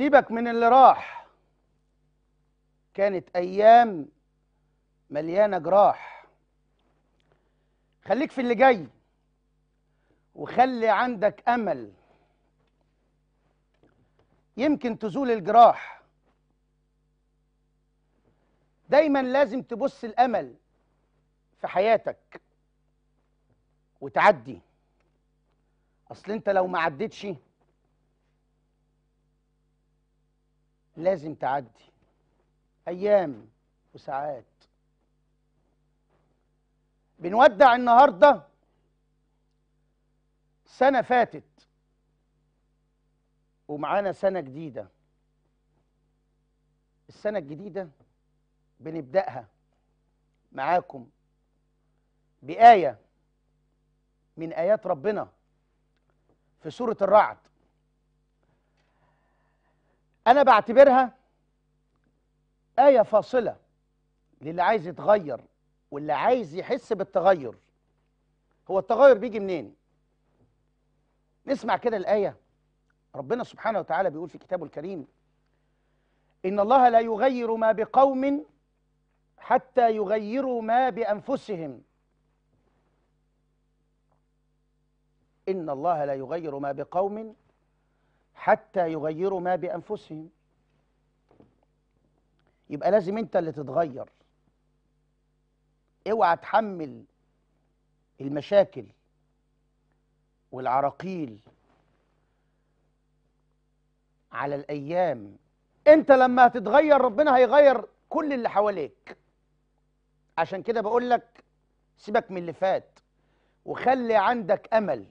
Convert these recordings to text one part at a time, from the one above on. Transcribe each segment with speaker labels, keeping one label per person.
Speaker 1: سيبك من اللي راح كانت ايام مليانه جراح خليك في اللي جاي وخلي عندك امل يمكن تزول الجراح دايما لازم تبص الامل في حياتك وتعدي اصل انت لو ما عدتش لازم تعدي أيام وساعات بنودع النهاردة سنة فاتت ومعانا سنة جديدة السنة الجديدة بنبدأها معاكم بآية من آيات ربنا في سورة الرعد انا بعتبرها ايه فاصله للي عايز يتغير واللي عايز يحس بالتغير هو التغير بيجي منين نسمع كده الايه ربنا سبحانه وتعالى بيقول في كتابه الكريم ان الله لا يغير ما بقوم حتى يغيروا ما بانفسهم ان الله لا يغير ما بقوم حتى يغيروا ما بأنفسهم يبقى لازم أنت اللي تتغير اوعى تحمل المشاكل والعراقيل على الأيام أنت لما هتتغير ربنا هيغير كل اللي حواليك عشان كده بقول لك سيبك من اللي فات وخلي عندك أمل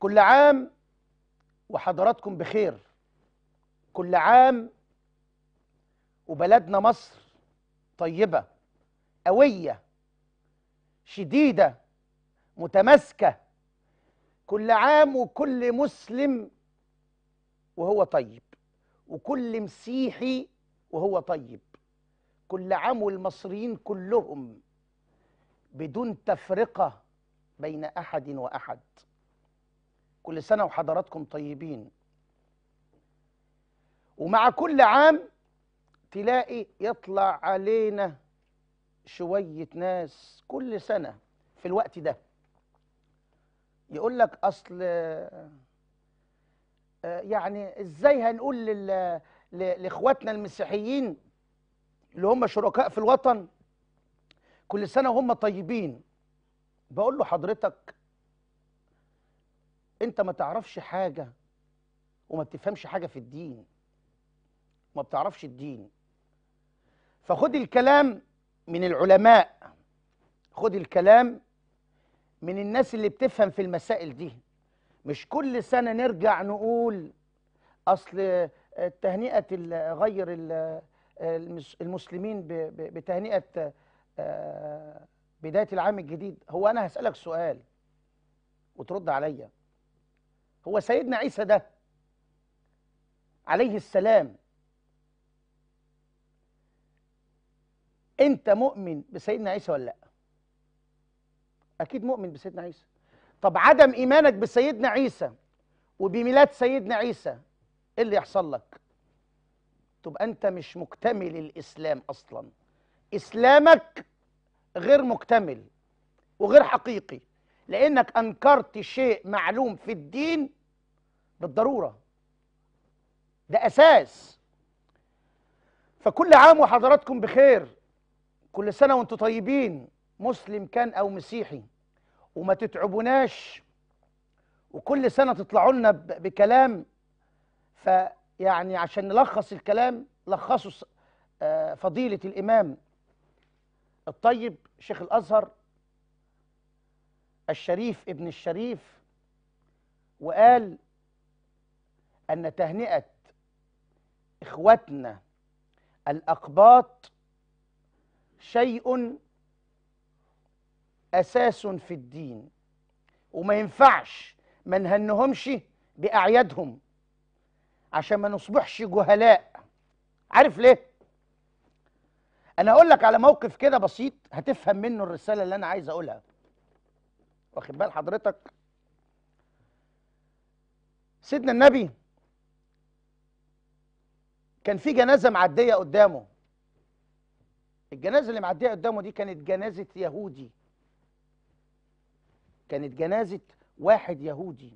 Speaker 1: كل عام وحضراتكم بخير كل عام وبلدنا مصر طيبة قوية شديدة متماسكة كل عام وكل مسلم وهو طيب وكل مسيحي وهو طيب كل عام والمصريين كلهم بدون تفرقة بين أحد وأحد كل سنة وحضراتكم طيبين ومع كل عام تلاقي يطلع علينا شوية ناس كل سنة في الوقت ده يقول لك أصل آه، يعني إزاي هنقول لإخواتنا المسيحيين اللي هم شركاء في الوطن كل سنة وهم طيبين بقول له حضرتك انت ما تعرفش حاجه وما بتفهمش حاجه في الدين ما بتعرفش الدين فخد الكلام من العلماء خد الكلام من الناس اللي بتفهم في المسائل دي مش كل سنه نرجع نقول اصل تهنئه غير المسلمين بتهنئه آه، بدايه العام الجديد هو انا هسالك سؤال وترد عليا هو سيدنا عيسى ده عليه السلام انت مؤمن بسيدنا عيسى ولا لا اكيد مؤمن بسيدنا عيسى طب عدم ايمانك بسيدنا عيسى وبميلاد سيدنا عيسى ايه اللي يحصل لك تبقى انت مش مكتمل الاسلام اصلا اسلامك غير مكتمل وغير حقيقي لانك انكرت شيء معلوم في الدين بالضرورة ده أساس فكل عام وحضراتكم بخير كل سنة وانتم طيبين مسلم كان أو مسيحي وما تتعبوناش وكل سنة تطلعوا لنا بكلام فيعني عشان نلخص الكلام لخصوا آه، فضيلة الإمام الطيب شيخ الأزهر الشريف ابن الشريف وقال أن تهنئة إخوتنا الأقباط شيء أساس في الدين وما ينفعش ما نهنهمش بأعيادهم عشان ما نصبحش جهلاء عارف ليه؟ أنا أقول لك على موقف كده بسيط هتفهم منه الرسالة اللي أنا عايز أقولها واخد بال حضرتك سيدنا النبي كان في جنازه معديه قدامه الجنازه اللي معديه قدامه دي كانت جنازه يهودي كانت جنازه واحد يهودي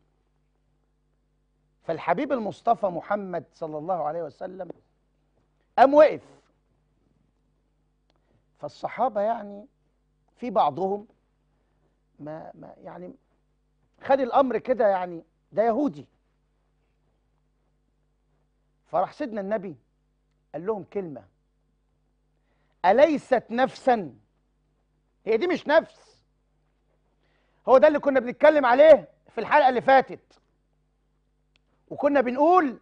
Speaker 1: فالحبيب المصطفى محمد صلى الله عليه وسلم قام وقف فالصحابه يعني في بعضهم ما, ما يعني خد الامر كده يعني ده يهودي فراح سيدنا النبي قال لهم كلمة أليست نفسا هي دي مش نفس هو ده اللي كنا بنتكلم عليه في الحلقة اللي فاتت وكنا بنقول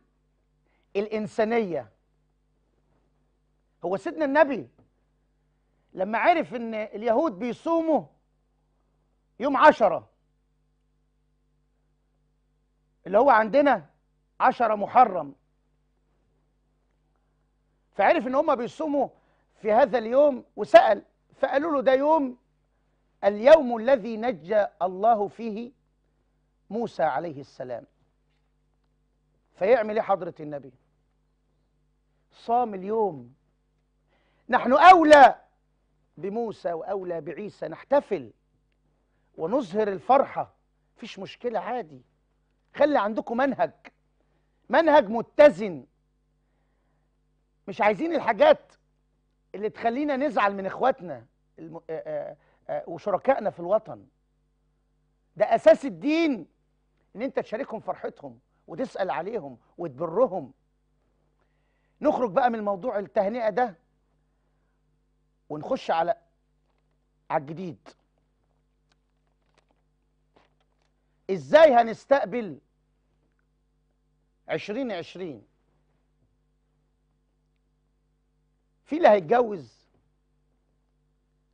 Speaker 1: الإنسانية هو سيدنا النبي لما عرف ان اليهود بيصوموا يوم عشرة اللي هو عندنا عشرة محرم فعرف ان هم بيصوموا في هذا اليوم وسال فقالوا له ده يوم اليوم الذي نجى الله فيه موسى عليه السلام فيعمل ايه حضره النبي صام اليوم نحن اولى بموسى واولى بعيسى نحتفل ونظهر الفرحه مفيش مشكله عادي خلي عندكم منهج منهج متزن مش عايزين الحاجات اللي تخلينا نزعل من اخواتنا وشركائنا في الوطن ده اساس الدين ان انت تشاركهم فرحتهم وتسال عليهم وتبرهم نخرج بقى من موضوع التهنئه ده ونخش على على الجديد ازاي هنستقبل 2020 في اللي هيتجوز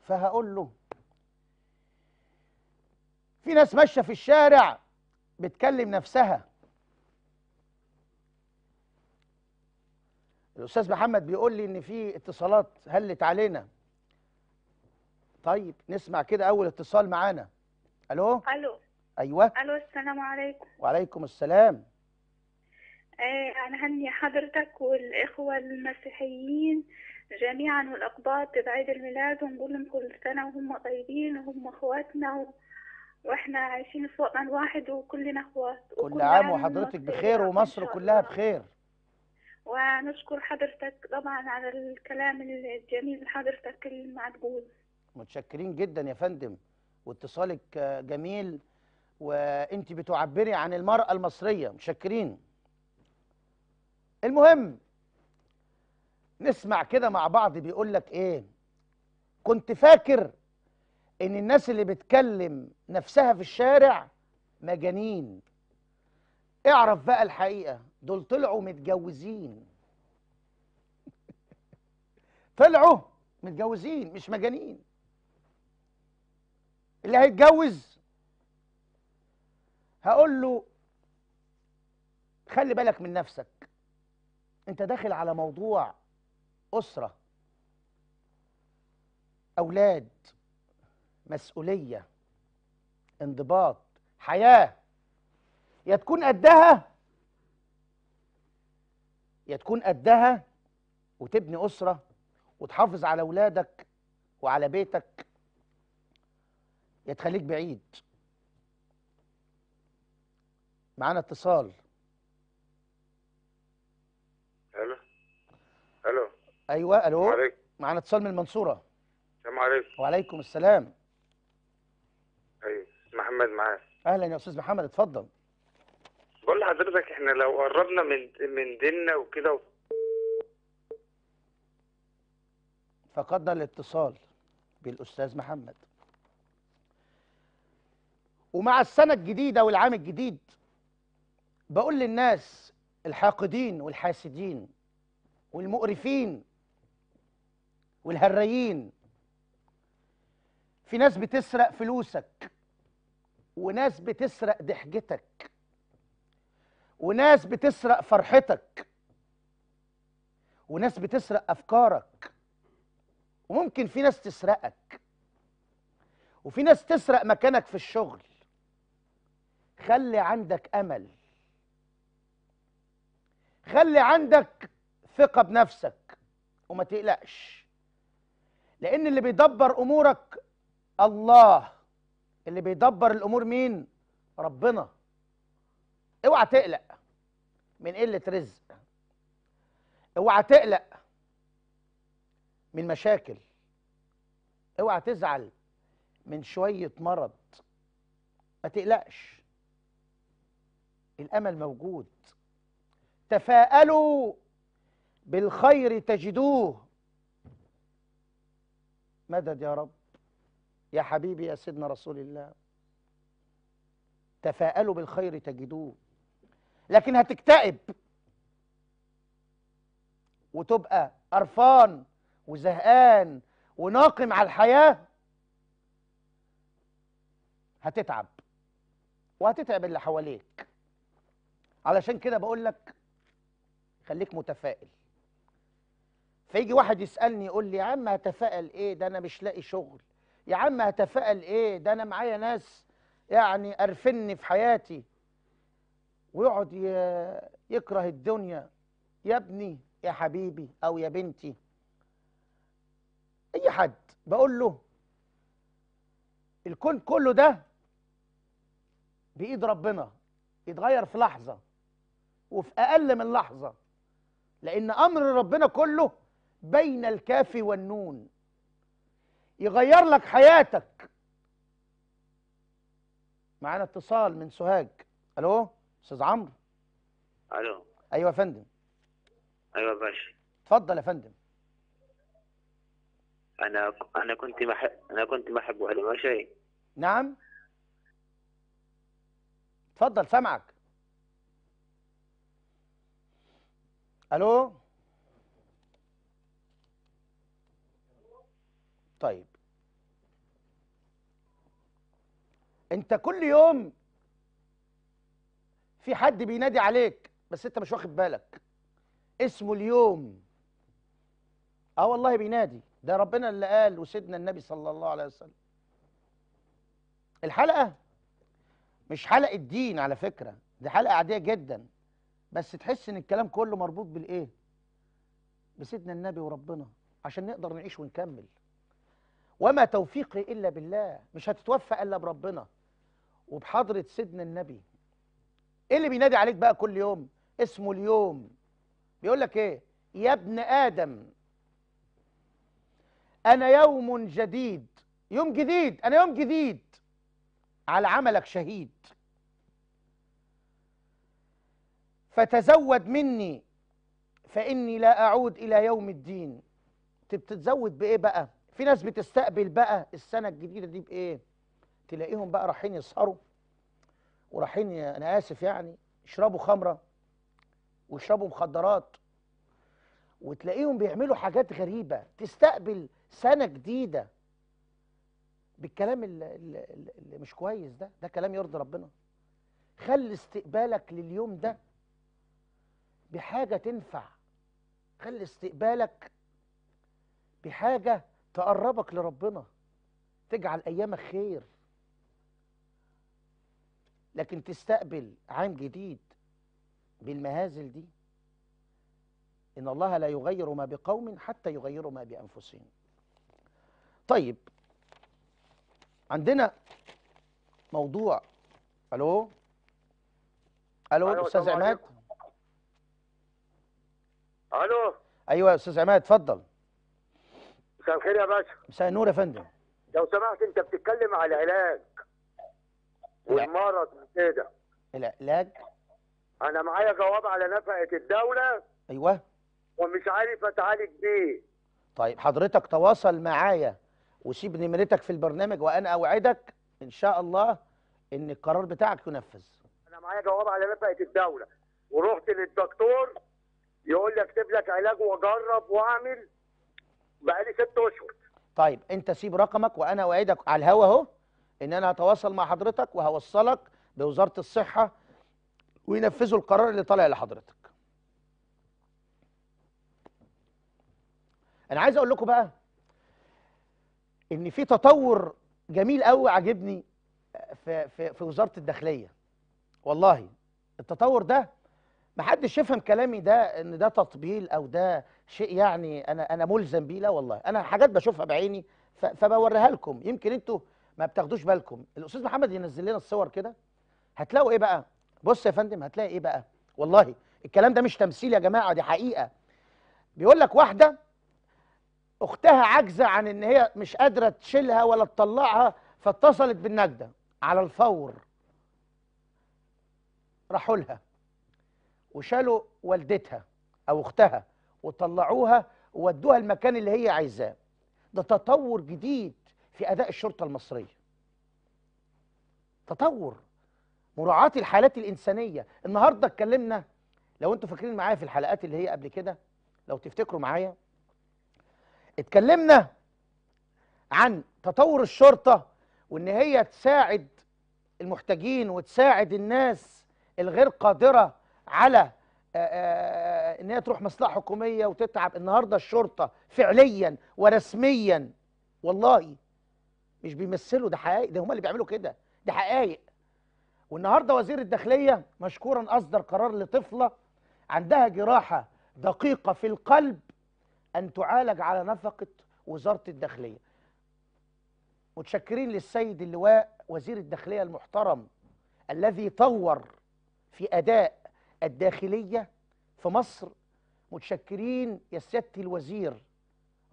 Speaker 1: فهقول له في ناس ماشيه في الشارع بتكلم نفسها الاستاذ محمد بيقول لي ان في اتصالات هلت علينا طيب نسمع كده اول اتصال معانا الو الو ايوه
Speaker 2: الو السلام عليكم
Speaker 1: وعليكم السلام
Speaker 2: ايه انا هني حضرتك والاخوه المسيحيين جميعا والأقباط بعيد الميلاد ونقول لهم كل سنة وهم طيبين وهم أخواتنا و... واحنا عايشين في وطن واحد وكلنا اخوات
Speaker 1: كل عام وحضرتك بخير ومصر كلها بخير
Speaker 2: ونشكر حضرتك طبعا على الكلام الجميل اللي حضرتك اللي معتقول
Speaker 1: متشكرين جدا يا فندم واتصالك آه، جميل وانت بتعبري عن المرأة المصرية متشكرين المهم نسمع كده مع بعض بيقول لك ايه كنت فاكر ان الناس اللي بتكلم نفسها في الشارع مجانين اعرف بقى الحقيقه دول طلعوا متجوزين طلعوا متجوزين مش مجانين اللي هيتجوز هقول له خلي بالك من نفسك انت داخل على موضوع أسرة أولاد مسؤولية انضباط حياة يا تكون قدها يا تكون قدها وتبني أسرة وتحافظ على أولادك وعلى بيتك يا تخليك بعيد معانا اتصال ايوه الو معانا اتصال من المنصوره السلام عليكم وعليكم السلام
Speaker 3: ايوه محمد معاك
Speaker 1: اهلا يا استاذ محمد اتفضل
Speaker 3: بقول لحضرتك احنا لو قربنا من من ديننا وكده
Speaker 1: و... فقدنا الاتصال بالاستاذ محمد ومع السنه الجديده والعام الجديد بقول للناس الحاقدين والحاسدين والمقرفين والهريين في ناس بتسرق فلوسك وناس بتسرق ضحكتك وناس بتسرق فرحتك وناس بتسرق افكارك وممكن في ناس تسرقك وفي ناس تسرق مكانك في الشغل خلي عندك امل خلي عندك ثقه بنفسك وما تقلقش لأن اللي بيدبر أمورك الله اللي بيدبر الأمور مين؟ ربنا اوعى تقلق من قلة رزق اوعى تقلق من مشاكل اوعى تزعل من شوية مرض ما تقلقش الأمل موجود تفاءلوا بالخير تجدوه مدد يا رب يا حبيبي يا سيدنا رسول الله تفاءلوا بالخير تجدوه لكن هتكتئب وتبقى قرفان وزهقان وناقم على الحياة هتتعب وهتتعب اللي حواليك علشان كده بقول لك خليك متفائل فيجي واحد يسالني يقول لي يا عم هتفائل ايه ده انا مش لاقي شغل يا عم هتفائل ايه ده انا معايا ناس يعني قرفني في حياتي ويقعد يكره الدنيا يا ابني يا حبيبي او يا بنتي اي حد بقول له الكون كله ده بايد ربنا يتغير في لحظه وفي اقل من لحظه لان امر ربنا كله بين الكاف والنون يغير لك حياتك معانا اتصال من سوهاج الو استاذ عمرو الو ايوه يا فندم ايوه يا باشا اتفضل يا فندم
Speaker 3: انا انا كنت بحب انا كنت بحب واحده ماشي
Speaker 1: نعم اتفضل سامعك الو طيب انت كل يوم في حد بينادي عليك بس انت مش واخد بالك اسمه اليوم اه والله بينادي ده ربنا اللي قال وسيدنا النبي صلى الله عليه وسلم الحلقه مش حلقه دين على فكره دي حلقه عاديه جدا بس تحس ان الكلام كله مربوط بالايه بسيدنا النبي وربنا عشان نقدر نعيش ونكمل وما توفيقي إلا بالله مش هتتوفى إلا بربنا وبحضرة سيدنا النبي إيه اللي بينادي عليك بقى كل يوم اسمه اليوم بيقول لك إيه يا ابن آدم أنا يوم جديد يوم جديد أنا يوم جديد على عملك شهيد فتزود مني فإني لا أعود إلى يوم الدين تتزود بإيه بقى في ناس بتستقبل بقى السنه الجديده دي بايه تلاقيهم بقى رايحين يسهروا ورايحين انا اسف يعني يشربوا خمره ويشربوا مخدرات وتلاقيهم بيعملوا حاجات غريبه تستقبل سنه جديده بالكلام اللي, مش كويس ده ده كلام يرضي ربنا خلي استقبالك لليوم ده بحاجه تنفع خلي استقبالك بحاجه تقربك لربنا تجعل ايامك خير لكن تستقبل عام جديد بالمهازل دي ان الله لا يغير ما بقوم حتى يغيروا ما بانفسهم طيب عندنا موضوع الو الو استاذ عماد الو ايوه يا استاذ عماد اتفضل مساء الخير يا باشا مساء النور يا فندم لو سمحت انت بتتكلم على العلاج والمرض كده العلاج انا معايا جواب على نفقه الدوله ايوه
Speaker 3: ومش عارف اتعالج بيه
Speaker 1: طيب حضرتك تواصل معايا وسيب نمرتك في البرنامج وانا اوعدك ان شاء الله ان القرار بتاعك ينفذ انا معايا جواب على نفقه الدوله ورحت للدكتور يقول لي اكتب لك علاج واجرب واعمل بقى لي ست اشهر طيب انت سيب رقمك وانا اوعدك على الهوا اهو ان انا هتواصل مع حضرتك وهوصلك بوزاره الصحه وينفذوا القرار اللي طالع لحضرتك انا عايز اقول لكم بقى ان في تطور جميل قوي عاجبني في في في وزاره الداخليه والله التطور ده محدش يفهم كلامي ده ان ده تطبيل او ده شيء يعني انا انا ملزم بيه لا والله انا حاجات بشوفها بعيني فبوريها لكم يمكن انتوا ما بتاخدوش بالكم الاستاذ محمد ينزل لنا الصور كده هتلاقوا ايه بقى بص يا فندم هتلاقي ايه بقى والله الكلام ده مش تمثيل يا جماعه دي حقيقه بيقول لك واحده اختها عاجزه عن ان هي مش قادره تشيلها ولا تطلعها فاتصلت بالنجده على الفور راحوا لها وشالوا والدتها او اختها وطلعوها وودوها المكان اللي هي عايزاه ده تطور جديد في اداء الشرطه المصريه تطور مراعاه الحالات الانسانيه النهارده اتكلمنا لو انتوا فاكرين معايا في الحلقات اللي هي قبل كده لو تفتكروا معايا اتكلمنا عن تطور الشرطه وان هي تساعد المحتاجين وتساعد الناس الغير قادره على آه، آه، ان هي تروح مصلحه حكوميه وتتعب النهارده الشرطه فعليا ورسميا والله مش بيمثلوا ده حقائق ده هم اللي بيعملوا كده ده حقائق والنهارده وزير الداخليه مشكورا اصدر قرار لطفله عندها جراحه دقيقه في القلب ان تعالج على نفقه وزاره الداخليه متشكرين للسيد اللواء وزير الداخليه المحترم الذي طور في اداء الداخلية في مصر متشكرين يا سيادة الوزير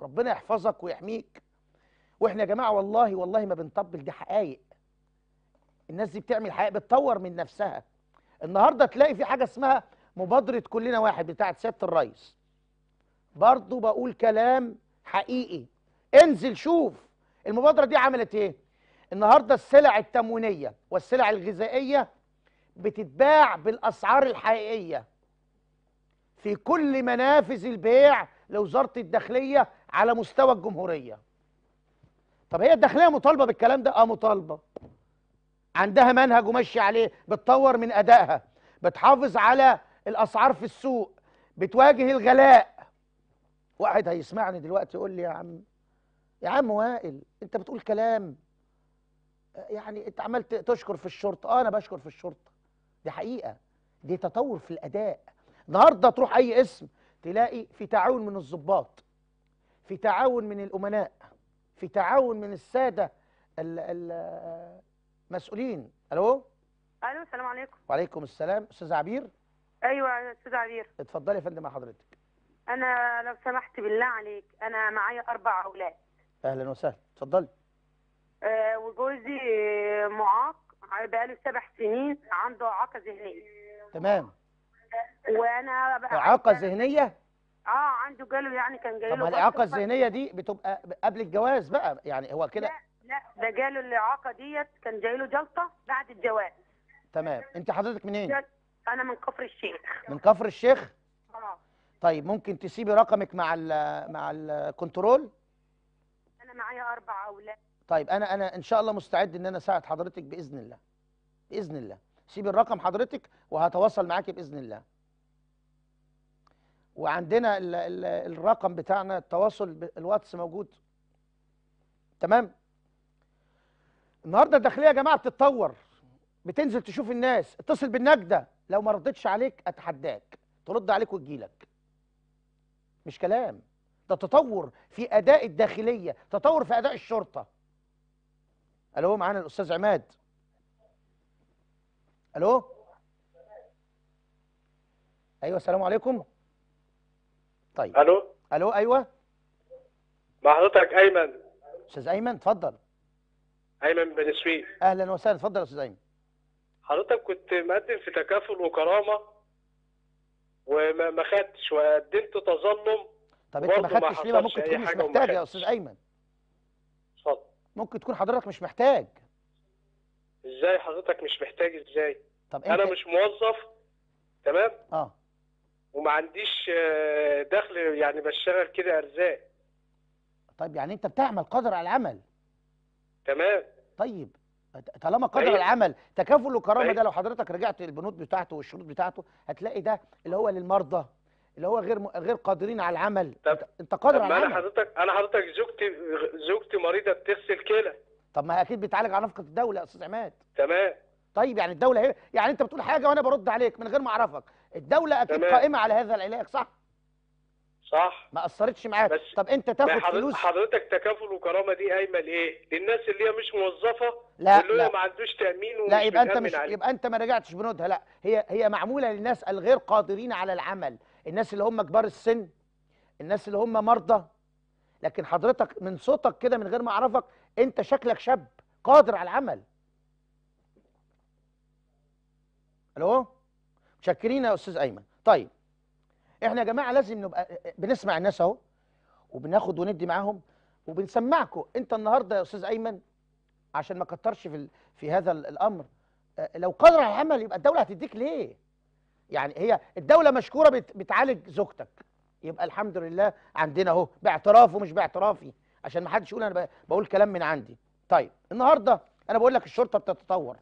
Speaker 1: ربنا يحفظك ويحميك واحنا يا جماعة والله والله ما بنطبل دي حقايق الناس دي بتعمل حقائق بتطور من نفسها النهاردة تلاقي في حاجة اسمها مبادرة كلنا واحد بتاعت سيادة الرئيس برضه بقول كلام حقيقي انزل شوف المبادرة دي عملت ايه النهاردة السلع التموينية والسلع الغذائية بتتباع بالاسعار الحقيقيه في كل منافذ البيع لوزاره الداخليه على مستوى الجمهوريه طب هي الداخليه مطالبه بالكلام ده اه مطالبه عندها منهج وماشي عليه بتطور من ادائها بتحافظ على الاسعار في السوق بتواجه الغلاء واحد هيسمعني دلوقتي يقول لي يا عم يا عم وائل انت بتقول كلام يعني انت عمال تشكر في الشرطه اه انا بشكر في الشرطه دي حقيقه دي تطور في الاداء النهارده تروح اي اسم تلاقي في تعاون من الضباط في تعاون من الامناء في تعاون من الساده المسؤولين الو
Speaker 3: الو السلام عليكم
Speaker 1: وعليكم السلام استاذ عبير
Speaker 3: ايوه استاذ عبير
Speaker 1: اتفضلي يا فندم مع حضرتك
Speaker 3: انا لو سمحت بالله عليك انا معايا اربع اولاد
Speaker 1: اهلا وسهلا اتفضلي
Speaker 3: آه وجوزي معاق بقاله سبع سنين عنده اعاقه ذهنيه تمام وانا اعاقه ذهنيه اه عنده جاله يعني كان جاي له طب الاعاقه الذهنيه
Speaker 1: دي بتبقى قبل الجواز بقى يعني هو كده لا
Speaker 3: لا ده جاله الاعاقه ديت كان جاي له جلطه بعد الجواز
Speaker 1: تمام انت حضرتك منين
Speaker 3: انا من كفر الشيخ من
Speaker 1: كفر الشيخ اه طيب ممكن تسيبي رقمك مع الـ مع الكنترول
Speaker 3: انا معايا اربع اولاد
Speaker 1: طيب انا انا ان شاء الله مستعد ان انا اساعد حضرتك باذن الله باذن الله سيب الرقم حضرتك وهتواصل معاك باذن الله وعندنا ال ال الرقم بتاعنا التواصل الواتس موجود تمام النهارده الداخليه يا جماعه بتتطور بتنزل تشوف الناس اتصل بالنجده لو ما ردتش عليك اتحداك ترد عليك وتجيلك مش كلام ده تطور في اداء الداخليه تطور في اداء الشرطه الو معانا الاستاذ عماد الو ايوه السلام عليكم طيب الو الو ايوه
Speaker 3: مع حضرتك ايمن
Speaker 1: استاذ ايمن اتفضل
Speaker 3: ايمن بن سويف
Speaker 1: اهلا وسهلا اتفضل يا استاذ ايمن
Speaker 3: حضرتك كنت مقدم في تكافل وكرامه وما خدتش وقدمت تظلم طب انت ما خدتش ليه ممكن تكون مش محتاج يا استاذ ايمن
Speaker 1: ممكن تكون حضرتك مش محتاج ازاي حضرتك مش محتاج ازاي طب انا مش موظف تمام اه وما عنديش آه، دخل يعني بشتغل كده ارزاق طيب يعني انت بتعمل قدر على العمل تمام طيب طالما قدر أيه؟ العمل تكافل وكرامه أيه؟ ده لو حضرتك رجعت البنود بتاعته والشروط بتاعته هتلاقي ده اللي هو للمرضى اللي هو غير غير قادرين على العمل طب انت قادر طب على العمل انا
Speaker 3: حضرتك انا حضرتك زوجتي زوجتي مريضه
Speaker 1: بتغسل كلى طب ما هي اكيد بتعالج على نفقه الدوله يا استاذ عماد تمام طيب يعني الدوله هي يعني انت بتقول حاجه وانا برد عليك من غير ما اعرفك الدوله اكيد تمام. قائمه على هذا العلاج صح صح ما اثرتش معاك طب انت تاخد فلوس حضرتك تكافل وكرامه دي قايمه
Speaker 3: لايه للناس اللي هي مش موظفه لا واللي ما عندوش تامين ومش لا يبقى انت مش عليك. يبقى انت
Speaker 1: ما رجعتش بنودها لا هي هي معموله للناس الغير قادرين على العمل الناس اللي هم كبار السن الناس اللي هم مرضى لكن حضرتك من صوتك كده من غير ما اعرفك انت شكلك شاب قادر على العمل الو متشكرين يا استاذ ايمن طيب احنا يا جماعه لازم نبقى بنسمع الناس اهو وبناخد وندي معاهم وبنسمعكم انت النهارده يا استاذ ايمن عشان ما كترش في في هذا الامر آه، لو قادر على العمل يبقى الدوله هتديك ليه يعني هي الدولة مشكورة بتعالج زوجتك يبقى الحمد لله عندنا اهو باعترافه مش باعترافي عشان ما حدش يقول انا بقول كلام من عندي طيب النهارده انا بقول لك الشرطه بتتطور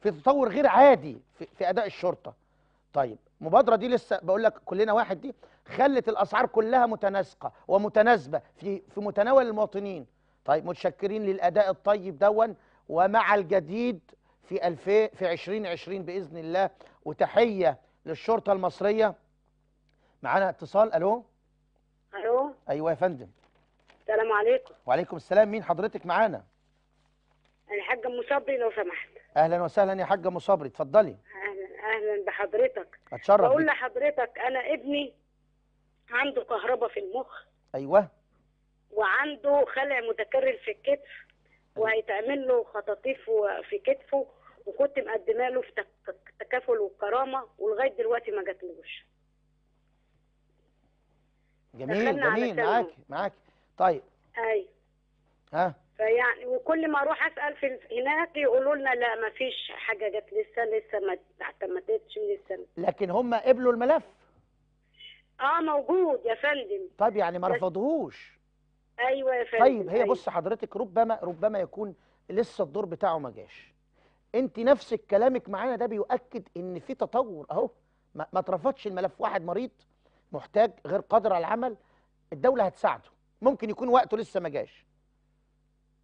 Speaker 1: في تطور غير عادي في, في اداء الشرطه طيب المبادره دي لسه بقول لك كلنا واحد دي خلت الاسعار كلها متناسقه ومتناسبه في في متناول المواطنين طيب متشكرين للاداء الطيب دون ومع الجديد في 2000 في 2020 باذن الله وتحيه للشرطه المصريه معانا اتصال الو الو ايوه يا فندم
Speaker 3: السلام عليكم
Speaker 1: وعليكم السلام مين حضرتك معانا
Speaker 3: الحاج ام صبري لو سمحت
Speaker 1: اهلا وسهلا يا حاج ام صبري اتفضلي
Speaker 3: اهلا اهلا بحضرتك اتشرف بقول لحضرتك انا ابني عنده كهرباء في المخ ايوه وعنده خلع متكرر في الكتف أيوة. وهيتعمل له خطاطيف في كتفه وكنت مقدمه له في تكافل وكرامه ولغايه دلوقتي ما جاتلوش
Speaker 1: جميل جميل معاكي معاكي طيب ايوه ها
Speaker 3: فيعني وكل ما اروح اسال في هناك يقولوا لنا لا ما فيش حاجه جت لسه لسه ما اعتمدتش لسه
Speaker 1: لكن هم قبلوا الملف
Speaker 3: اه موجود يا فندم
Speaker 1: طب يعني ما رفضوهوش
Speaker 3: ايوه يا فندم طيب هي أيوة. بص
Speaker 1: حضرتك ربما ربما يكون لسه الدور بتاعه ما جاش انت نفسك كلامك معانا ده بيؤكد ان في تطور اهو ما, ما اترفضش الملف واحد مريض محتاج غير قادر على العمل الدوله هتساعده ممكن يكون وقته لسه ما جاش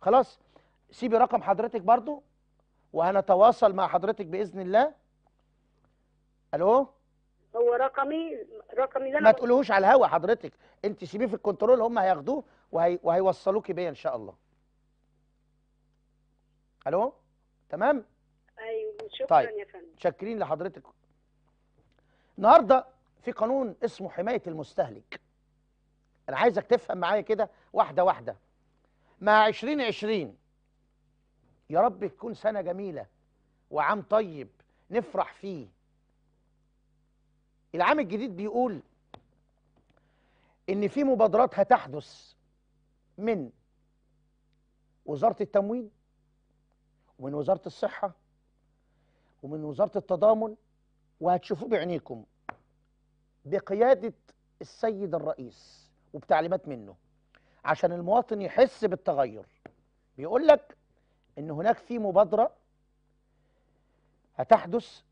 Speaker 1: خلاص سيبي رقم حضرتك برضو وهنتواصل مع حضرتك باذن الله الو
Speaker 3: هو رقمي رقمي ده ما تقولهوش
Speaker 1: على الهوا حضرتك انت سيبيه في الكنترول هم هياخدوه وهي... وهيوصلوكي بيه ان شاء الله الو تمام
Speaker 3: شكرا طيب. يا فندم
Speaker 1: شاكرين لحضرتك النهارده في قانون اسمه حمايه المستهلك انا عايزك تفهم معايا كده واحده واحده مع 2020 يا رب تكون سنه جميله وعام طيب نفرح فيه العام الجديد بيقول ان في مبادرات هتحدث من وزاره التموين ومن وزاره الصحه ومن وزارة التضامن وهتشوفوه بعينيكم بقيادة السيد الرئيس وبتعليمات منه عشان المواطن يحس بالتغير بيقول لك ان هناك في مبادرة هتحدث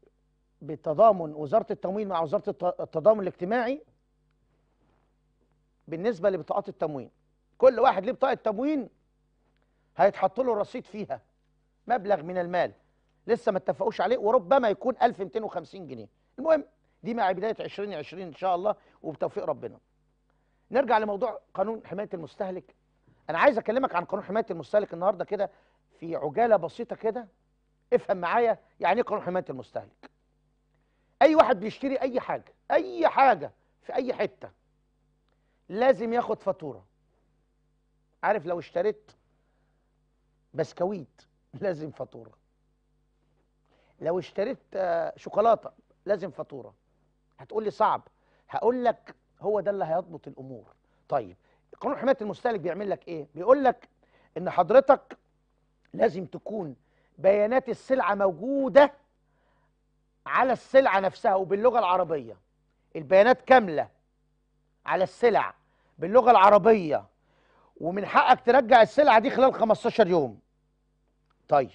Speaker 1: بتضامن وزارة التموين مع وزارة التضامن الاجتماعي بالنسبة لبطاقات التموين كل واحد ليه بطاقة تموين هيتحط له الرصيد فيها مبلغ من المال لسه ما اتفقوش عليه وربما يكون 1250 جنيه المهم دي مع بدايه 2020 ان شاء الله وبتوفيق ربنا نرجع لموضوع قانون حمايه المستهلك انا عايز اكلمك عن قانون حمايه المستهلك النهارده كده في عجاله بسيطه كده افهم معايا يعني ايه قانون حمايه المستهلك اي واحد بيشتري اي حاجه اي حاجه في اي حته لازم ياخد فاتوره عارف لو اشتريت بسكويت لازم فاتوره لو اشتريت آه، شوكولاته لازم فاتوره هتقول لي صعب هقول لك هو ده اللي هيضبط الامور طيب قانون حمايه المستهلك بيعمل لك ايه بيقول لك ان حضرتك لازم تكون بيانات السلعه موجوده على السلعه نفسها وباللغه العربيه البيانات كامله على السلع باللغه العربيه ومن حقك ترجع السلعه دي خلال 15 يوم طيب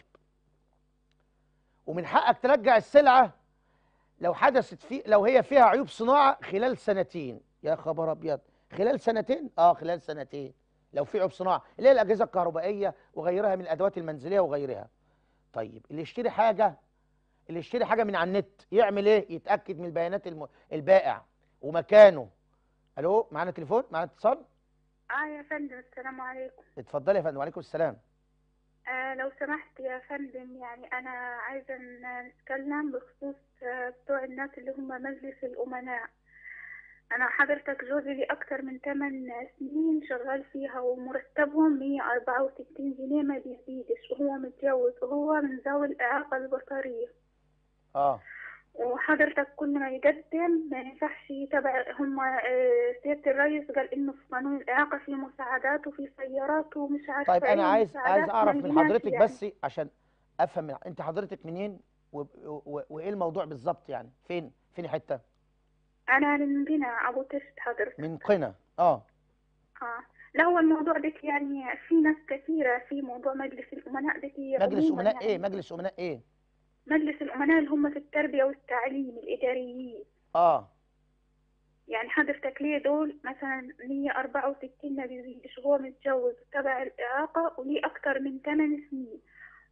Speaker 1: ومن حقك ترجع السلعه لو حدثت في لو هي فيها عيوب صناعه خلال سنتين يا خبر ابيض خلال سنتين اه خلال سنتين لو في عيوب صناعه اللي هي الاجهزه الكهربائيه وغيرها من الادوات المنزليه وغيرها طيب اللي يشتري حاجه اللي يشتري حاجه من على النت يعمل ايه يتاكد من البيانات الم... البائع ومكانه الو معانا تليفون معانا اتصال
Speaker 2: اه يا فندم السلام عليكم
Speaker 1: اتفضلي يا فندم وعليكم السلام
Speaker 2: آه لو سمحت يا فندم يعني أنا عايزة نتكلم بخصوص آه، بتوع الناس اللي هم مجلس الأمناء أنا حضرتك جوزي لي أكتر من 8 سنين شغال فيها ومرتبهم 164 جنيه ما بيزيدش وهو متجوز وهو من ذوي الإعاقة البصرية آه وحضرتك كل ما يقدم ما ينفعش يتبع هم آه، سيادة الرئيس قال إنه في قانون الإعاقة في مساعدات وفي سيارات ومش عارف طيب أنا إيه عايز عايز أعرف من حضرتك يعني. بس
Speaker 1: عشان أفهم أنت حضرتك منين وإيه الموضوع بالظبط يعني فين فين حتة؟
Speaker 2: أنا من قنا أبو تشت حضرتك من
Speaker 1: قنا أه
Speaker 2: أه لا هو الموضوع ديك يعني في ناس كثيرة في موضوع مجلس الأمناء ديك مجلس أمناء إيه؟ يعني. إيه
Speaker 1: مجلس أمناء إيه؟
Speaker 2: مجلس الامناء اللي هم في التربيه والتعليم الاداريين اه يعني حضرتك ليه دول مثلا 164 ما بيزيدش هو متجوز تبع الاعاقه وليه اكتر من 8 سنين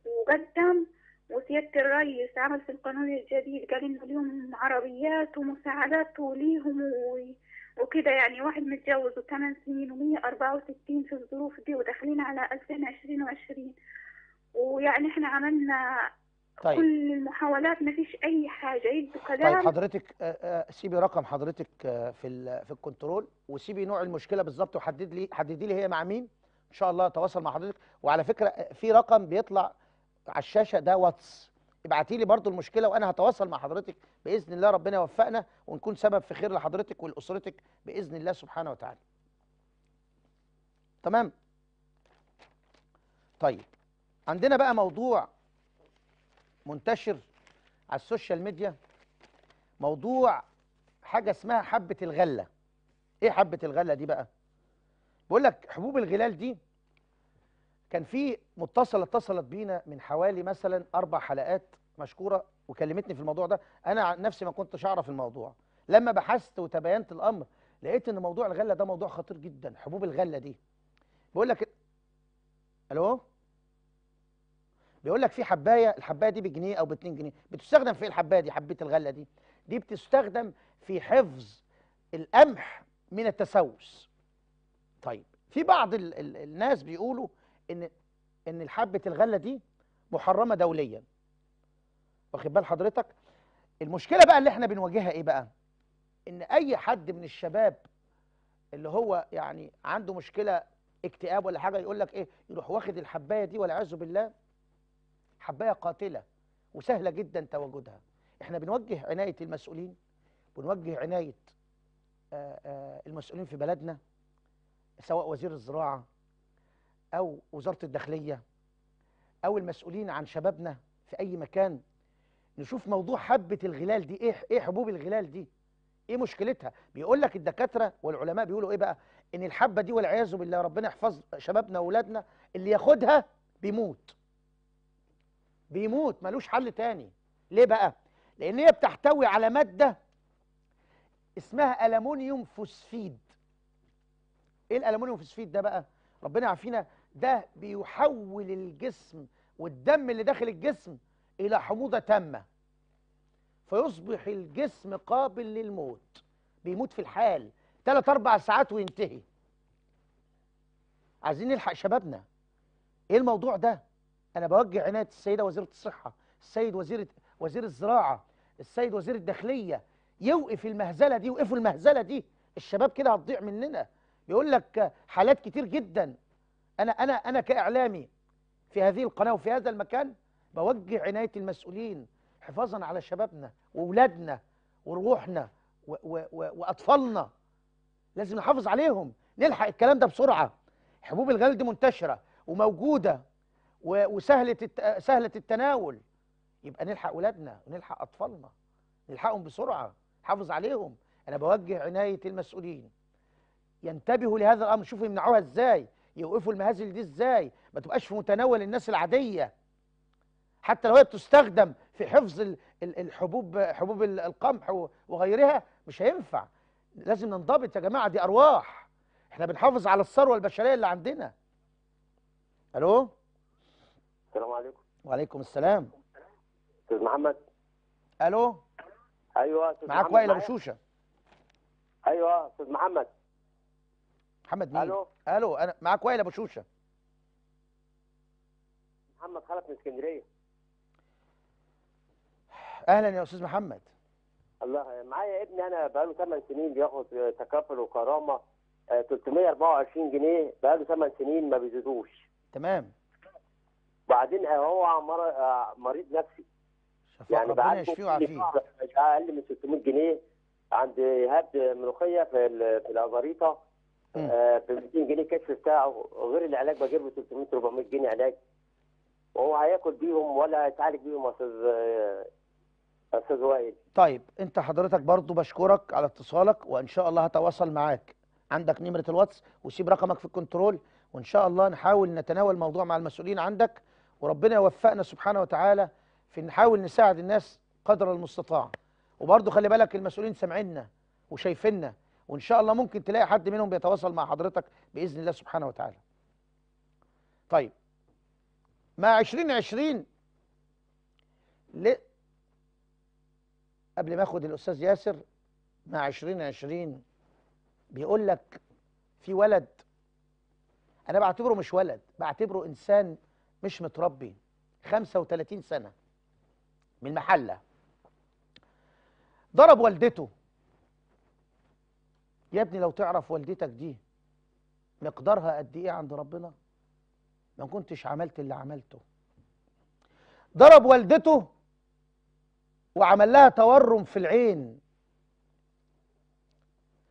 Speaker 2: وقدم وسيادة الرئيس عمل في القانون الجديد قال إنه ليهم عربيات ومساعدات وليهم وكده يعني واحد متجوز وثمان سنين ومية أربعة وستين في الظروف دي وداخلين على ألفين عشرين وعشرين ويعني إحنا عملنا طيب. كل المحاولات ما فيش اي حاجه يدوا كلام طيب حضرتك
Speaker 1: آه، آه، سيبي رقم حضرتك آه، في في الكنترول وسيبي نوع المشكله بالظبط وحدد لي حددي لي هي مع مين ان شاء الله اتواصل مع حضرتك وعلى فكره في رقم بيطلع على الشاشه ده واتس ابعتي لي برضو المشكله وانا هتواصل مع حضرتك باذن الله ربنا يوفقنا ونكون سبب في خير لحضرتك ولاسرتك باذن الله سبحانه وتعالى تمام طيب عندنا بقى موضوع منتشر على السوشيال ميديا موضوع حاجه اسمها حبه الغله ايه حبه الغله دي بقى بقول لك حبوب الغلال دي كان في متصله اتصلت بينا من حوالي مثلا اربع حلقات مشكوره وكلمتني في الموضوع ده انا نفسي ما كنتش اعرف الموضوع لما بحثت وتبينت الامر لقيت ان موضوع الغله ده موضوع خطير جدا حبوب الغله دي بقول لك الو بيقول لك في حبايه الحبايه دي بجنيه او ب 2 جنيه بتستخدم في ايه الحبايه دي حبيه الغله دي دي بتستخدم في حفظ القمح من التسوس طيب في بعض الـ الـ الناس بيقولوا ان ان حبه الغله دي محرمه دوليا واخد بال حضرتك المشكله بقى اللي احنا بنواجهها ايه بقى ان اي حد من الشباب اللي هو يعني عنده مشكله اكتئاب ولا حاجه يقول لك ايه يروح واخد الحبايه دي والعياذ بالله حبايه قاتله وسهله جدا تواجدها احنا بنوجه عنايه المسؤولين بنوجه عنايه آه، آه، المسؤولين في بلدنا سواء وزير الزراعه او وزاره الداخليه او المسؤولين عن شبابنا في اي مكان نشوف موضوع حبه الغلال دي ايه ايه حبوب الغلال دي ايه مشكلتها بيقول لك الدكاتره والعلماء بيقولوا ايه بقى ان الحبه دي والعياذ بالله ربنا يحفظ شبابنا واولادنا اللي ياخدها بيموت بيموت ملوش حل تاني ليه بقى؟ لأن هي بتحتوي على مادة اسمها ألمونيوم فوسفيد إيه الألمونيوم فوسفيد ده بقى؟ ربنا يعافينا ده بيحول الجسم والدم اللي داخل الجسم إلى حموضة تامة فيصبح الجسم قابل للموت بيموت في الحال ثلاث أربع ساعات وينتهي عايزين نلحق شبابنا إيه الموضوع ده؟ انا بوجه عنايه السيده وزيره الصحه السيد وزير وزير الزراعه السيد وزير الداخليه يوقف المهزله دي وقفوا المهزله دي الشباب كده هتضيع مننا بيقول لك حالات كتير جدا انا انا انا كاعلامي في هذه القناه وفي هذا المكان بوجه عنايه المسؤولين حفاظا على شبابنا واولادنا وروحنا و و و واطفالنا لازم نحافظ عليهم نلحق الكلام ده بسرعه حبوب الغلد دي منتشره وموجوده وسهله سهله التناول يبقى نلحق اولادنا ونلحق اطفالنا نلحقهم بسرعه نحافظ عليهم انا بوجه عنايه المسؤولين ينتبهوا لهذا الامر شوفوا يمنعوها ازاي يوقفوا المهازل دي ازاي ما تبقاش في متناول الناس العاديه حتى لو هي بتستخدم في حفظ الحبوب حبوب القمح وغيرها مش هينفع لازم ننضبط يا جماعه دي ارواح احنا بنحافظ على الثروه البشريه اللي عندنا الو السلام عليكم وعليكم السلام استاذ محمد الو ايوه استاذ معاك وائل ابو شوشه ايوه استاذ محمد محمد مين الو الو انا معاك وائل ابو شوشه محمد خلف من اسكندريه اهلا يا استاذ محمد الله معايا ابني انا بقاله 8 سنين بياخد تكافل وكرامه 324 آه، جنيه بقاله 8 سنين ما بيزيدوش تمام وبعدين هو آه، مريض نفسي يعني ربنا يشفيه ويعافيه
Speaker 3: اقل من 600 جنيه عند ايهاب ملوخيه في في الازاريطه ب 200 آه، جنيه كشف بتاعه غير العلاج بجيب له 300 400 جنيه علاج وهو هياكل بيهم ولا هيتعالج بيهم استاذ آه، استاذ
Speaker 1: وائل طيب انت حضرتك برضو بشكرك على اتصالك وان شاء الله هتواصل معاك عندك نمره الواتس وسيب رقمك في الكنترول وان شاء الله نحاول نتناول الموضوع مع المسؤولين عندك وربنا يوفقنا سبحانه وتعالى في نحاول نساعد الناس قدر المستطاع وبرضه خلي بالك المسؤولين سامعيننا وشايفيننا وان شاء الله ممكن تلاقي حد منهم بيتواصل مع حضرتك باذن الله سبحانه وتعالى طيب مع 2020 ل... قبل ما اخد الاستاذ ياسر مع 2020 بيقول لك في ولد انا بعتبره مش ولد بعتبره انسان مش متربي 35 سنة من المحلة ضرب والدته يا ابني لو تعرف والدتك دي مقدارها قد ايه عند ربنا ما كنتش عملت اللي عملته ضرب والدته وعمل لها تورم في العين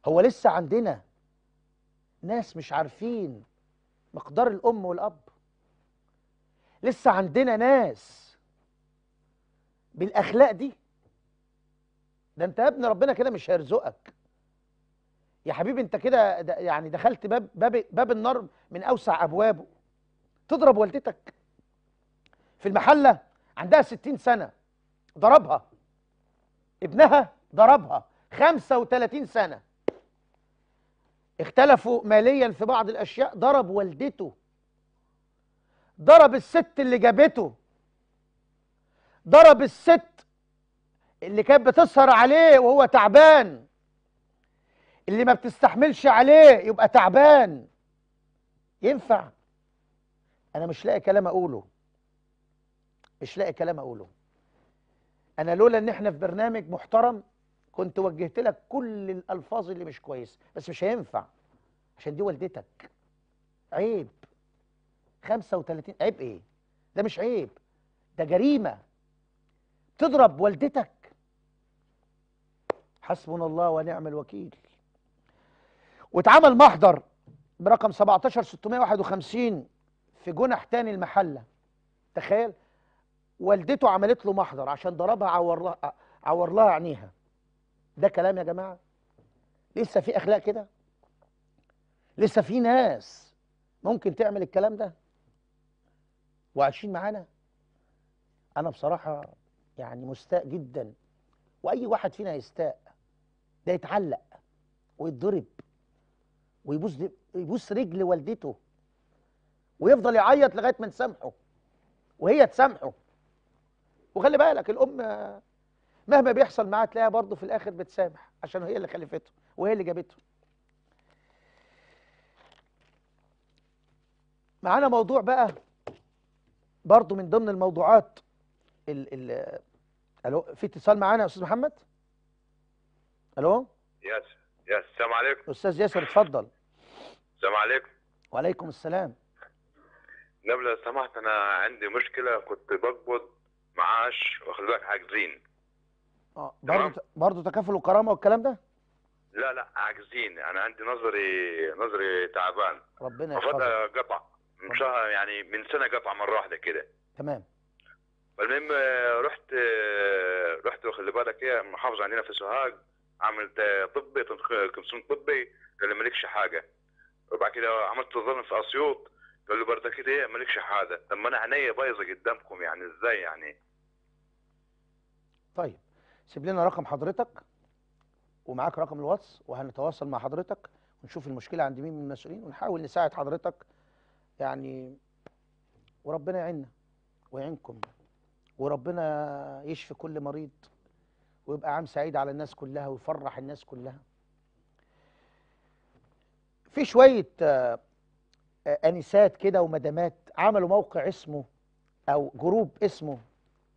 Speaker 1: هو لسه عندنا ناس مش عارفين مقدار الام والاب لسه عندنا ناس بالاخلاق دي ده انت يا ابن ربنا كده مش هيرزقك يا حبيبي انت كده يعني دخلت باب باب باب النار من اوسع ابوابه تضرب والدتك في المحله عندها 60 سنه ضربها ابنها ضربها 35 سنه اختلفوا ماليا في بعض الاشياء ضرب والدته ضرب الست اللي جابته ضرب الست اللي كانت بتسهر عليه وهو تعبان اللي ما بتستحملش عليه يبقى تعبان ينفع انا مش لاقي كلام اقوله مش لاقي كلام اقوله انا لولا ان احنا في برنامج محترم كنت وجهت لك كل الالفاظ اللي مش كويسه بس مش هينفع عشان دي والدتك عيب 35 عيب ايه ده مش عيب ده جريمه تضرب والدتك حسبنا الله ونعم الوكيل واتعمل محضر برقم 17651 في جنح تاني المحله تخيل والدته عملت له محضر عشان ضربها عور لها عور لها عينيها ده كلام يا جماعه لسه في اخلاق كده لسه في ناس ممكن تعمل الكلام ده وعايشين معانا انا بصراحه يعني مستاء جدا واي واحد فينا يستاء ده يتعلق ويتضرب ويبوس يبوس رجل والدته ويفضل يعيط لغايه ما تسامحه وهي تسامحه وخلي بالك الام مهما بيحصل معاها تلاقيها برضه في الاخر بتسامح عشان هي اللي خلفته وهي اللي جابته معانا موضوع بقى برضو من ضمن الموضوعات ال ال الو في اتصال معانا يا استاذ محمد الو
Speaker 3: يس يس السلام عليكم
Speaker 1: استاذ ياسر اتفضل السلام عليكم وعليكم السلام
Speaker 3: نبله لو سمحت انا عندي مشكله كنت بقبض معاش واخد بالك عاجزين
Speaker 1: اه برضه برضه تكافل وكرامه والكلام ده
Speaker 3: لا لا عاجزين انا عندي نظري
Speaker 1: نظري تعبان ربنا يحفظك قطع من شهر يعني من سنه قطع مره واحده كده تمام المهم رحت رحت خلي بالك ايه محافظ عندنا في سوهاج عملت طبي كمسون طبي قال لي مالكش حاجه وبعد كده عملت ظلم في اسيوط قال له كده ايه مالكش حاجه طب ما
Speaker 3: انا عينيا بايظه قدامكم يعني ازاي يعني
Speaker 1: طيب سيب لنا رقم حضرتك ومعاك رقم الواتس وهنتواصل مع حضرتك ونشوف المشكله عند مين من المسؤولين ونحاول نساعد حضرتك يعني وربنا يعيننا ويعينكم وربنا يشفي كل مريض ويبقى عام سعيد على الناس كلها ويفرح الناس كلها في شوية آه، أنسات كده ومدامات عملوا موقع اسمه أو جروب اسمه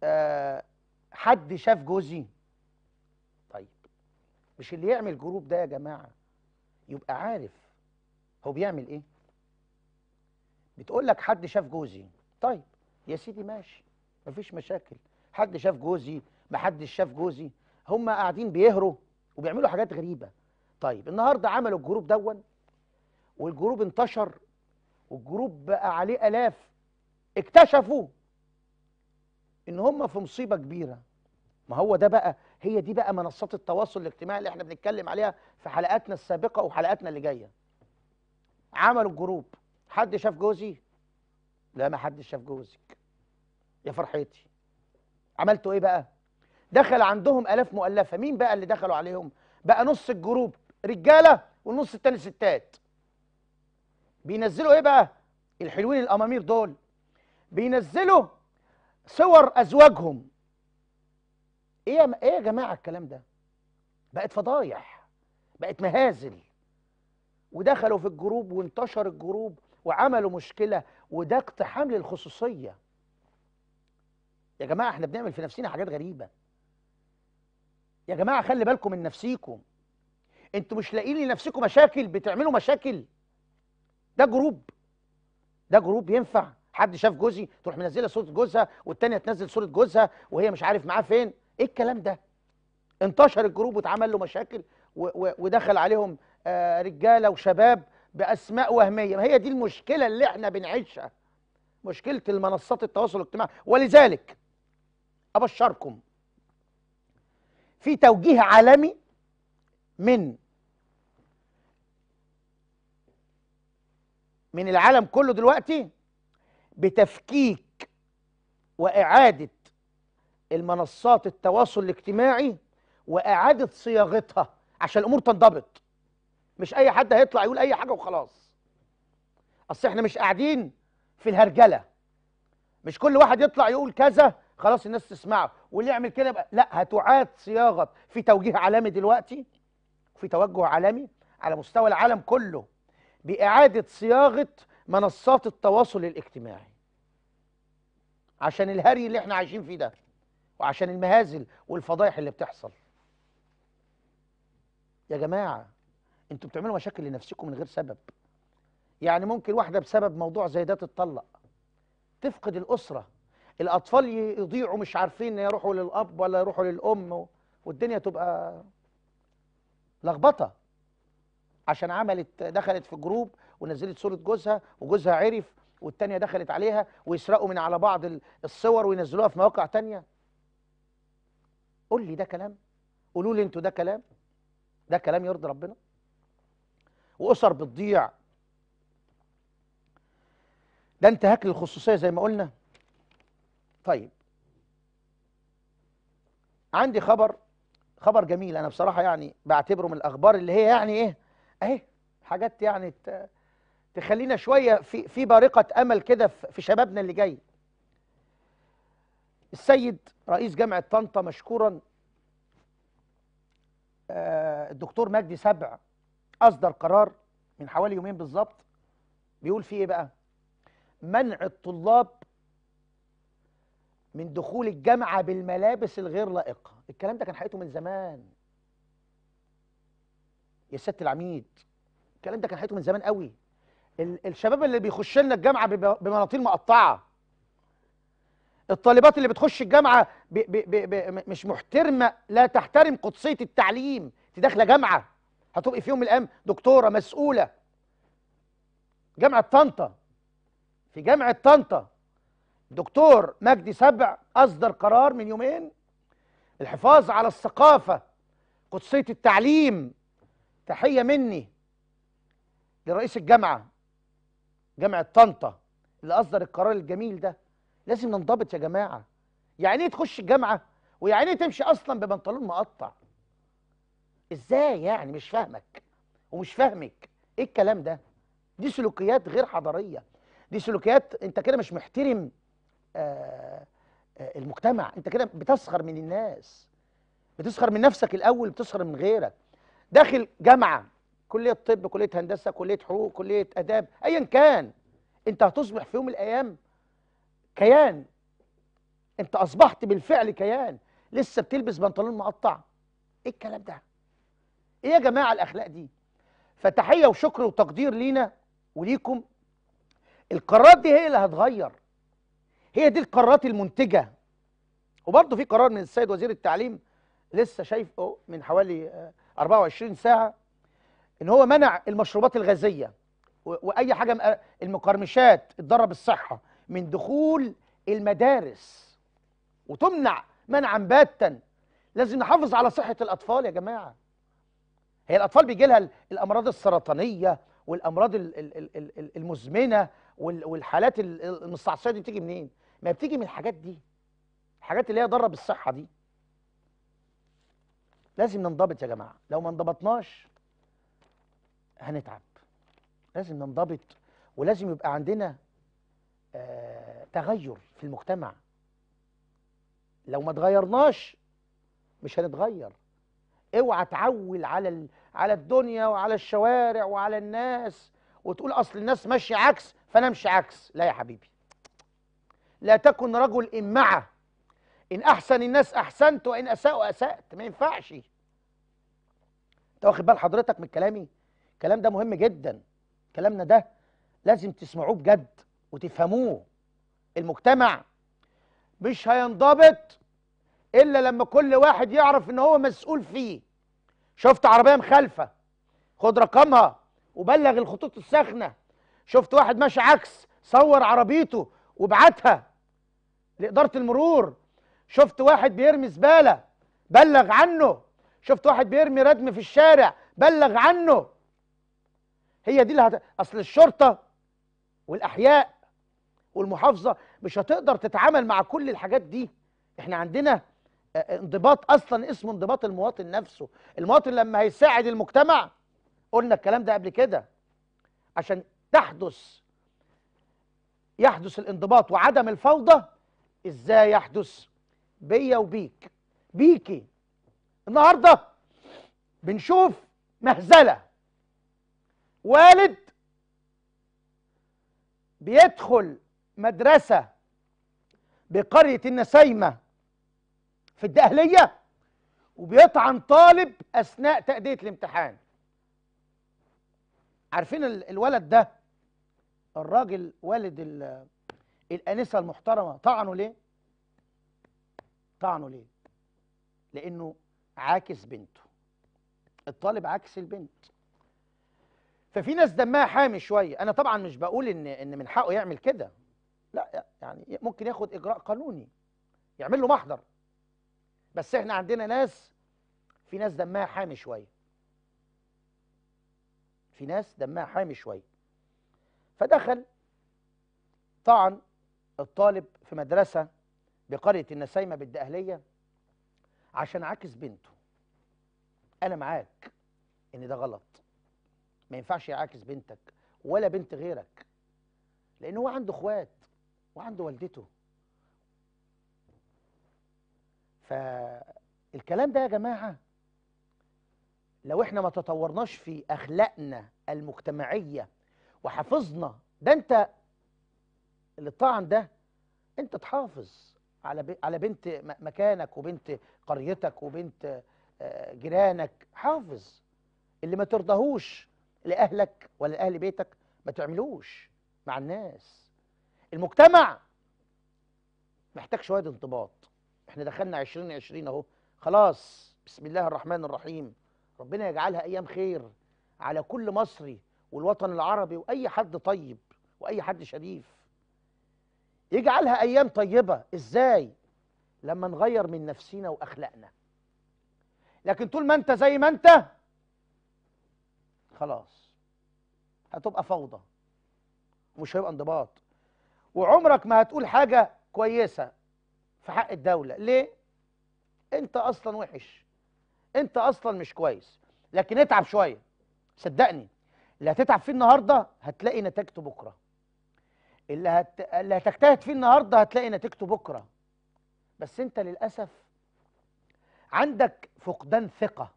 Speaker 1: آه، حد شاف جوزي طيب مش اللي يعمل جروب ده يا جماعة يبقى عارف هو بيعمل إيه بتقول لك حد شاف جوزي طيب يا سيدي ماشي مفيش مشاكل حد شاف جوزي محدش شاف جوزي هم قاعدين بيهروا وبيعملوا حاجات غريبه طيب النهارده عملوا الجروب دون والجروب انتشر والجروب بقى عليه الاف اكتشفوا ان هم في مصيبه كبيره ما هو ده بقى هي دي بقى منصات التواصل الاجتماعي اللي احنا بنتكلم عليها في حلقاتنا السابقه وحلقاتنا اللي جايه عملوا الجروب حد شاف جوزي لا ما حدش شاف جوزك يا فرحتي عملتوا ايه بقى دخل عندهم الاف مؤلفه مين بقى اللي دخلوا عليهم بقى نص الجروب رجاله والنص التاني ستات بينزلوا ايه بقى الحلوين الامامير دول بينزلوا صور ازواجهم ايه يا ايه يا جماعه الكلام ده بقت فضايح بقت مهازل ودخلوا في الجروب وانتشر الجروب وعملوا مشكلة وده اقتحام للخصوصية يا جماعة احنا بنعمل في نفسنا حاجات غريبة يا جماعة خلي بالكم من نفسيكم انتوا مش لاقيين لنفسكم مشاكل بتعملوا مشاكل ده جروب ده جروب ينفع حد شاف جوزي تروح منزله صوره جوزها والتانيه تنزل صوره جوزها وهي مش عارف معاه فين ايه الكلام ده انتشر الجروب واتعمل له مشاكل ودخل عليهم آه، رجاله وشباب باسماء وهميه هي دي المشكله اللي احنا بنعيشها مشكله المنصات التواصل الاجتماعي ولذلك ابشركم في توجيه عالمي من من العالم كله دلوقتي بتفكيك واعاده المنصات التواصل الاجتماعي واعاده صياغتها عشان الامور تنضبط مش اي حد هيطلع يقول اي حاجه وخلاص اصل احنا مش قاعدين في الهرجله مش كل واحد يطلع يقول كذا خلاص الناس تسمعه واللي يعمل كده بقى لا هتعاد صياغه في توجيه عالمي دلوقتي في توجه عالمي على مستوى العالم كله باعاده صياغه منصات التواصل الاجتماعي عشان الهري اللي احنا عايشين فيه ده وعشان المهازل والفضايح اللي بتحصل يا جماعه انتوا بتعملوا مشاكل لنفسكم من غير سبب يعني ممكن واحده بسبب موضوع زي ده تتطلق تفقد الاسره الاطفال يضيعوا مش عارفين يروحوا للاب ولا يروحوا للام والدنيا تبقى لخبطه عشان عملت دخلت في جروب ونزلت صوره جوزها وجوزها عرف والتانيه دخلت عليها ويسرقوا من على بعض الصور وينزلوها في مواقع تانيه قول لي ده كلام قولوا لي انتوا ده كلام ده كلام يرضي ربنا واسر بتضيع ده انتهاك للخصوصيه زي ما قلنا طيب عندي خبر خبر جميل انا بصراحه يعني بعتبره من الاخبار اللي هي يعني ايه اهي حاجات يعني تخلينا شويه في في بارقه امل كده في شبابنا اللي جاي السيد رئيس جامعه طنطا مشكورا آه، الدكتور مجدي سبع أصدر قرار من حوالي يومين بالظبط بيقول فيه إيه بقى منع الطلاب من دخول الجامعة بالملابس الغير لائقة الكلام ده كان حقيقته من زمان يا سياده العميد الكلام ده كان حقيقته من زمان قوي الشباب اللي بيخش لنا الجامعه بمناطيل مقطعه الطالبات اللي بتخش الجامعه مش محترمه لا تحترم قدسيه التعليم دي داخله جامعه هتبقي في يوم من الايام دكتوره مسؤوله جامعه طنطا في جامعه طنطا دكتور مجدي سبع اصدر قرار من يومين الحفاظ على الثقافه قدسيه التعليم تحيه مني لرئيس الجامعه جامعه طنطا اللي اصدر القرار الجميل ده لازم ننضبط يا جماعه يعني ايه تخش الجامعه ويعني ايه تمشي اصلا ببنطلون مقطع ازاي يعني مش فاهمك ومش فاهمك ايه الكلام ده دي سلوكيات غير حضاريه دي سلوكيات انت كده مش محترم آآ آه، آآ آه، المجتمع انت كده بتسخر من الناس بتسخر من نفسك الاول بتسخر من غيرك داخل جامعه كليه طب كليه هندسه كليه حقوق كليه اداب ايا كان انت هتصبح في يوم من الايام كيان انت اصبحت بالفعل كيان لسه بتلبس بنطلون مقطع ايه الكلام ده ايه يا جماعه الاخلاق دي فتحيه وشكر وتقدير لينا وليكم القرارات دي هي اللي هتغير هي دي القرارات المنتجه وبرضه في قرار من السيد وزير التعليم لسه شايفه من حوالي 24 آه، ساعه ان هو منع المشروبات الغازيه واي حاجه المقرمشات تضرب الصحه من دخول المدارس وتمنع منعا باتا لازم نحافظ على صحه الاطفال يا جماعه هي الاطفال بيجي لها الامراض السرطانيه والامراض المزمنه والحالات المستعصيه دي بتيجي منين ما بتيجي من الحاجات دي الحاجات اللي هي ضاره بالصحه دي لازم ننضبط يا جماعه لو ما انضبطناش هنتعب لازم ننضبط ولازم يبقى عندنا آه، تغير في المجتمع لو ما تغيرناش مش هنتغير اوعى تعول على على الدنيا وعلى الشوارع وعلى الناس وتقول اصل الناس ماشيه عكس فانا امشي عكس لا يا حبيبي لا تكن رجل امعه ان احسن الناس احسنت وان اساءوا اسات ما ينفعش انت واخد بال حضرتك من كلامي الكلام ده مهم جدا كلامنا ده لازم تسمعوه بجد وتفهموه المجتمع مش هينضبط الا لما كل واحد يعرف ان هو مسؤول فيه شفت عربيه مخالفه خد رقمها وبلغ الخطوط الساخنه شفت واحد ماشي عكس صور عربيته وبعتها لاداره المرور شفت واحد بيرمي زباله بلغ عنه شفت واحد بيرمي ردم في الشارع بلغ عنه هي دي اللي هت... اصل الشرطه والاحياء والمحافظه مش هتقدر تتعامل مع كل الحاجات دي احنا عندنا انضباط اصلا اسمه انضباط المواطن نفسه المواطن لما هيساعد المجتمع قلنا الكلام ده قبل كده عشان تحدث يحدث الانضباط وعدم الفوضى ازاي يحدث بيا وبيك بيكي النهارده بنشوف مهزله والد بيدخل مدرسه بقريه النسايمه في الدقهلية وبيطعن طالب أثناء تأدية الامتحان عارفين الولد ده الراجل والد الأنسة المحترمة طعنه ليه؟ طعنه ليه؟ لأنه عاكس بنته الطالب عاكس البنت ففي ناس دمها حامي شويه انا طبعا مش بقول ان ان من حقه يعمل كده لا يعني ممكن ياخد اجراء قانوني يعمل له محضر بس احنا عندنا ناس في ناس دمها حامي شويه في ناس دمها حامي شويه فدخل طعن الطالب في مدرسه بقريه النسايمه بالدقهليه عشان عاكس بنته انا معاك ان ده غلط ما ينفعش يعاكس بنتك ولا بنت غيرك لان هو عنده اخوات وعنده والدته فالكلام ده يا جماعة لو احنا ما تطورناش في أخلاقنا المجتمعية وحفظنا ده انت اللي الطعن ده انت تحافظ على على بنت مكانك وبنت قريتك وبنت آه، جيرانك حافظ اللي ما ترضاهوش لأهلك ولا لأهل بيتك ما تعملوش مع الناس المجتمع محتاج شوية انضباط احنا دخلنا 2020 اهو خلاص بسم الله الرحمن الرحيم ربنا يجعلها ايام خير على كل مصري والوطن العربي واي حد طيب واي حد شريف يجعلها ايام طيبه ازاي لما نغير من نفسينا واخلاقنا لكن طول ما انت زي ما انت خلاص هتبقى فوضى مش هيبقى انضباط وعمرك ما هتقول حاجه كويسه في حق الدوله ليه انت اصلا وحش انت اصلا مش كويس لكن اتعب شويه صدقني اللي هتتعب فيه النهارده هتلاقي نتيجته بكره اللي, هت... اللي هتجتهد فيه النهارده هتلاقي نتيجته بكره بس انت للاسف عندك فقدان ثقه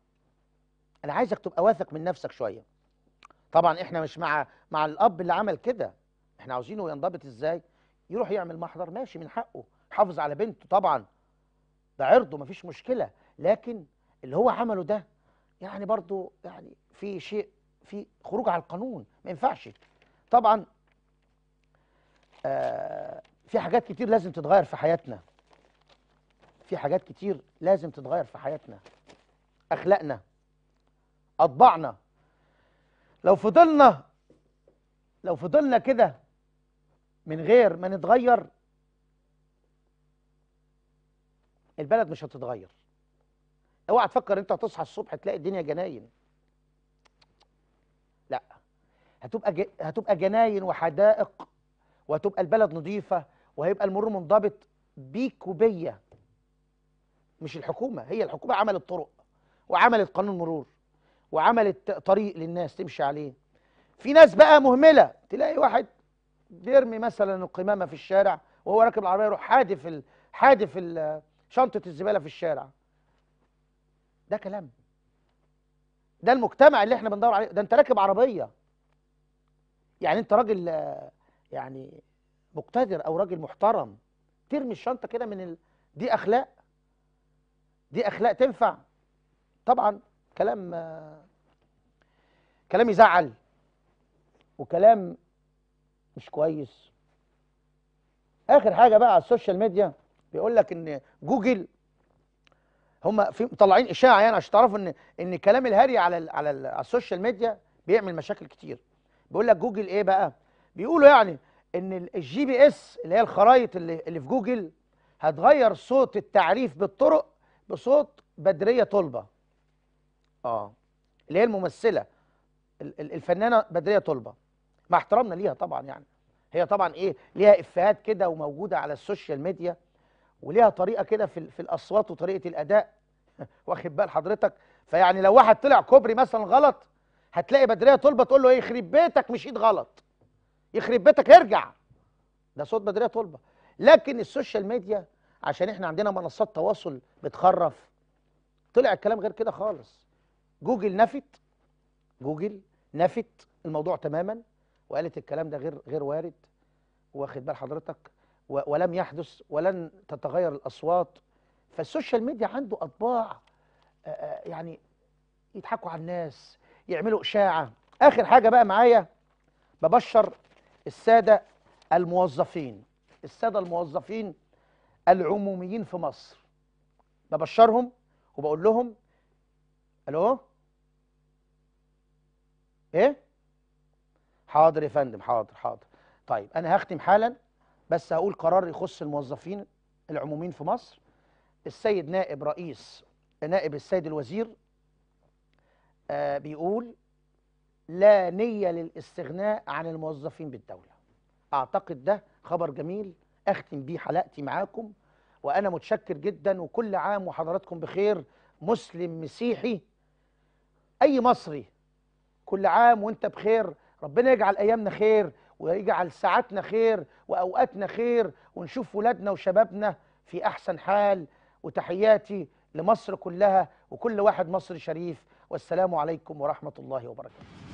Speaker 1: انا عايزك تبقى واثق من نفسك شويه طبعا احنا مش مع مع الاب اللي عمل كده احنا عاوزينه ينضبط ازاي يروح يعمل محضر ماشي من حقه حافظ على بنته طبعا ده عرضه مفيش مشكله لكن اللي هو عمله ده يعني برضه يعني في شيء في خروج على القانون ما ينفعش طبعا آه في حاجات كتير لازم تتغير في حياتنا في حاجات كتير لازم تتغير في حياتنا اخلاقنا اطباعنا لو فضلنا لو فضلنا كده من غير ما نتغير البلد مش هتتغير اوعى تفكر انت هتصحى الصبح تلاقي الدنيا جناين لا هتبقى هتبقى جناين وحدائق وهتبقى البلد نظيفه وهيبقى المرور منضبط بيك وبيا مش الحكومه هي الحكومه عملت طرق وعملت قانون مرور وعملت طريق للناس تمشي عليه في ناس بقى مهمله تلاقي واحد بيرمي مثلا القمامه في الشارع وهو راكب العربيه يروح حادف حادف ال... شنطه الزباله في الشارع ده كلام ده المجتمع اللي احنا بندور عليه ده انت راكب عربيه يعني انت راجل آه، يعني مقتدر او راجل محترم ترمي الشنطه كده من ال... دي اخلاق دي اخلاق تنفع طبعا كلام آه، كلام يزعل وكلام مش كويس اخر حاجه بقى على السوشيال ميديا بيقول لك ان جوجل هم في مطلعين اشاعه يعني عشان تعرفوا ان ان كلام الهري على الـ على, الـ على السوشيال ميديا بيعمل مشاكل كتير بيقول لك جوجل ايه بقى بيقولوا يعني ان الجي بي اس اللي هي الخرائط اللي, اللي في جوجل هتغير صوت التعريف بالطرق بصوت بدريه طلبه اه اللي هي الممثله الفنانه بدريه طلبه مع احترامنا ليها طبعا يعني هي طبعا ايه ليها افيهات كده وموجوده على السوشيال ميديا وليها طريقه كده في, في الاصوات وطريقه الاداء واخد بال حضرتك فيعني لو واحد طلع كوبري مثلا غلط هتلاقي بدريه طلبه تقول له ايه يخرب بيتك مش ايد غلط يخرب بيتك ارجع ده صوت بدريه طلبه لكن السوشيال ميديا عشان احنا عندنا منصات تواصل بتخرف طلع الكلام غير كده خالص جوجل نفت جوجل نفت الموضوع تماما وقالت الكلام ده غير غير وارد واخد بال حضرتك ولم يحدث ولن تتغير الاصوات فالسوشيال ميديا عنده اطباع يعني يضحكوا على الناس يعملوا اشاعه اخر حاجه بقى معايا ببشر الساده الموظفين الساده الموظفين العموميين في مصر ببشرهم وبقول لهم الو ايه حاضر يا فندم حاضر حاضر طيب انا هختم حالا بس هقول قرار يخص الموظفين العموميين في مصر السيد نائب رئيس نائب السيد الوزير آه، بيقول لا نية للاستغناء عن الموظفين بالدولة أعتقد ده خبر جميل أختم بيه حلقتي معاكم وأنا متشكر جدا وكل عام وحضراتكم بخير مسلم مسيحي أي مصري كل عام وانت بخير ربنا يجعل أيامنا خير ويجعل ساعاتنا خير وأوقاتنا خير ونشوف ولادنا وشبابنا في أحسن حال وتحياتي لمصر كلها وكل واحد مصري شريف والسلام عليكم ورحمة الله وبركاته